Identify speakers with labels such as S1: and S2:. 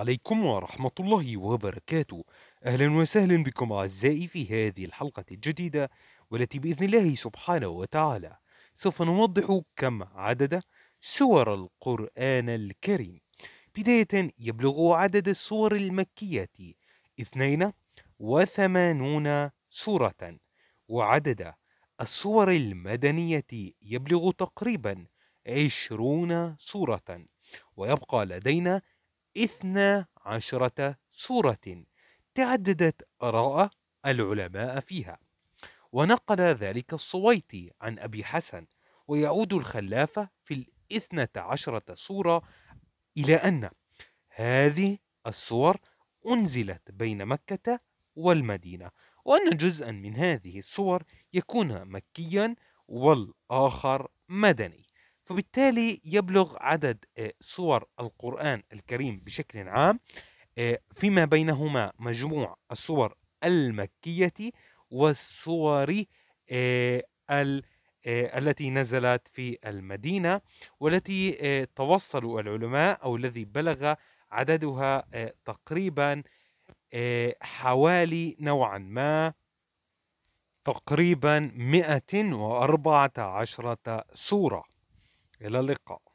S1: عليكم ورحمة الله وبركاته أهلا وسهلا بكم أعزائي في هذه الحلقة الجديدة والتي بإذن الله سبحانه وتعالى سوف نوضح كم عدد سور القرآن الكريم بداية يبلغ عدد السور المكية 82 سورة وعدد السور المدنية يبلغ تقريبا 20 سورة ويبقى لدينا اثنا عشرة سورة تعددت آراء العلماء فيها ونقل ذلك الصويتي عن أبي حسن ويعود الخلافة في الاثنة عشرة سورة إلى أن هذه السور أنزلت بين مكة والمدينة وأن جزءا من هذه السور يكون مكيا والآخر مدني فبالتالي يبلغ عدد سور آه، القرآن الكريم بشكل عام آه، فيما بينهما مجموع السور المكية والسور آه، التي نزلت في المدينة والتي توصلوا العلماء أو الذي بلغ عددها تقريبا حوالي نوعا ما تقريبا 114 سورة إلى اللقاء